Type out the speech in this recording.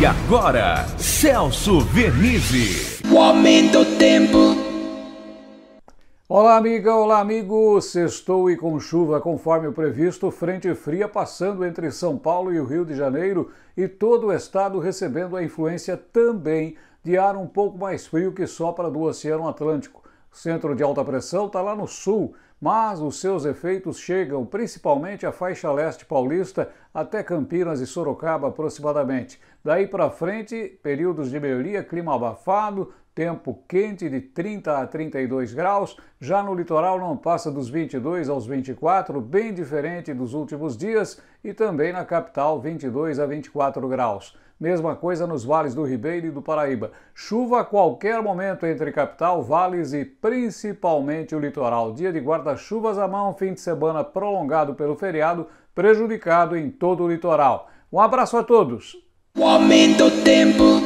E agora, Celso Vernizzi. O aumento tempo. Olá, amiga, olá, amigo. Sextou e com chuva, conforme o previsto, frente fria passando entre São Paulo e o Rio de Janeiro e todo o estado recebendo a influência também de ar um pouco mais frio que sopra do Oceano Atlântico. Centro de alta pressão está lá no sul, mas os seus efeitos chegam principalmente à faixa leste paulista até Campinas e Sorocaba aproximadamente. Daí para frente, períodos de melhoria, clima abafado, Tempo quente de 30 a 32 graus, já no litoral não passa dos 22 aos 24, bem diferente dos últimos dias, e também na capital 22 a 24 graus. Mesma coisa nos vales do Ribeiro e do Paraíba. Chuva a qualquer momento entre capital, vales e principalmente o litoral. Dia de guarda-chuvas à mão, fim de semana prolongado pelo feriado, prejudicado em todo o litoral. Um abraço a todos. O aumento do tempo.